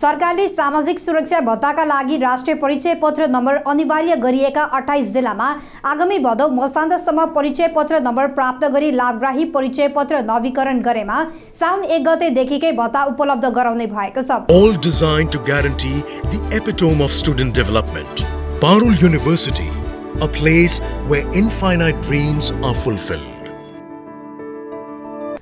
सरकारले सामाजिक सुरक्षा भत्ताका लागि राष्ट्रिय परिचय पत्र नम्बर अनिवार्य गरिएका अठाइस जिल्लामा आगामी भदौ मसान्तसम्म परिचय पत्र नम्बर प्राप्त गरी लाभग्राही परिचय पत्र नवीकरण गरेमा साउन एक गतेदेखिकै भत्ता उपलब्ध गराउने भएको छ All designed to guarantee the epitome of student development. Parul University, a place where infinite dreams are fulfilled.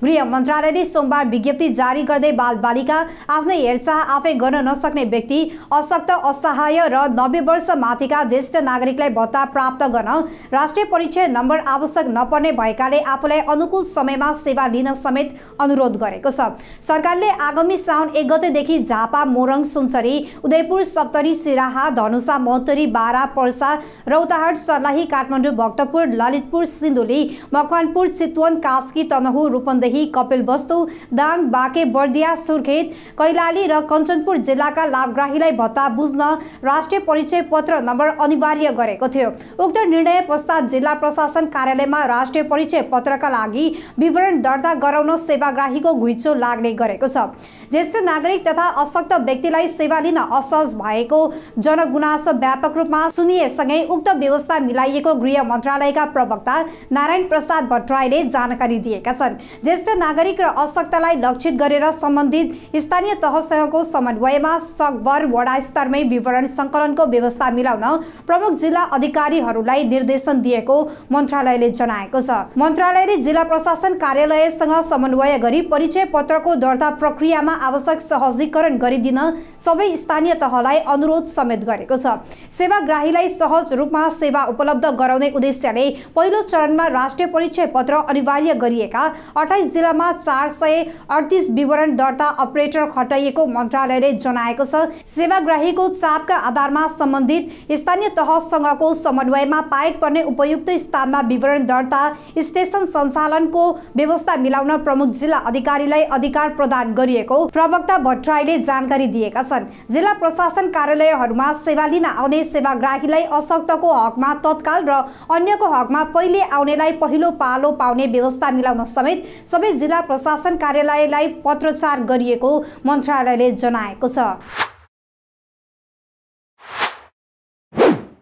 गृह मन्त्रालयले सोमबार विज्ञप्ति जारी गर्दै बालबालिका आफ्नै हेरचाह आफै गर्न नसक्ने व्यक्ति अशक्त असहाय र नब्बे वर्ष माथिका ज्येष्ठ नागरिकलाई भत्ता प्राप्त गर्न राष्ट्रिय परिचय नम्बर आवश्यक नपर्ने भएकाले आफूलाई अनुकूल समयमा सेवा लिन समेत अनुरोध गरेको छ सरकारले आगामी साउन एक गतेदेखि झापा मोरङ सुनसरी उदयपुर सप्तरी सिराहा धनुषा महोत्तरी बारा पर्सा रौताहाट सर्लाही काठमाडौँ भक्तपुर ललितपुर सिन्धुली मकवानपुर चितवन कास्की तनहु रूपन्देही कपिल वस्तु दाङ बाँके बर्दिया सुर्खेत कैलाली र कञ्चनपुर जिल्लाका लाभग्राहीलाई भत्ता बुझ्न राष्ट्रिय परिचय पत्र नम्बर अनिवार्य गरेको थियो उक्त निर्णय पश्चात जिल्ला प्रशासन कार्यालयमा राष्ट्रिय परिचय पत्रका लागि विवरण दर्ता गराउन सेवाग्राहीको घुइचो लाग्ने गरेको छ ज्येष्ठ नागरिक तथा अशक्त व्यक्तिलाई सेवा लिन असहज भएको जनगुनासो व्यापक रूपमा सुनिएसँगै उक्त व्यवस्था मिलाइएको गृह मन्त्रालयका प्रवक्ता नारायण प्रसाद भट्टराईले जानकारी दिएका छन् ज्येष्ठ नागरिक र अशक्तलाई लक्षित गरेर सम्बन्धित स्थानीय तहसँगको समन्वयमा सकभर वडा स्तरमै विवरण सङ्कलनको व्यवस्था मिलाउन प्रमुख जिल्ला अधिकारीहरूलाई निर्देशन दिएको मन्त्रालयले जनाएको छ मन्त्रालयले जिल्ला प्रशासन कार्यालयसँग समन्वय गरी परिचय पत्रको दर्ता प्रक्रियामा आवश्यक सहजीकरण गरिदिन सबै स्थानीय तहलाई अनुरोध समेत गरेको छ सेवाग्राहीलाई सहज रूपमा सेवा उपलब्ध गराउने उद्देश्यले पहिलो चरणमा राष्ट्रिय परिचय पत्र अनिवार्य गरिएका अठाइस जिल्लामा चार सय अडतिस विवरण दर्ता अपरेटर खटाइएको मन्त्रालयले जनाएको छ सेवाग्राहीको चापका आधारमा सम्बन्धित स्थानीय तहसँगको समन्वयमा पाएक पर्ने उपयुक्त स्थानमा विवरण दर्ता स्टेसन सञ्चालनको व्यवस्था मिलाउन प्रमुख जिल्ला अधिकारीलाई अधिकार प्रदान गरिएको प्रवक्ता भट्टराईले जानकारी दिएका छन् जिल्ला प्रशासन कार्यालयहरूमा सेवा लिन आउने सेवाग्राहीलाई अशक्तको हकमा तत्काल र अन्यको हकमा पहिले आउनेलाई पहिलो पालो पाउने व्यवस्था मिलाउन समेत सबै जिल्ला प्रशासन कार्यालयलाई पत्रचार गरिएको मन्त्रालयले जनाएको छ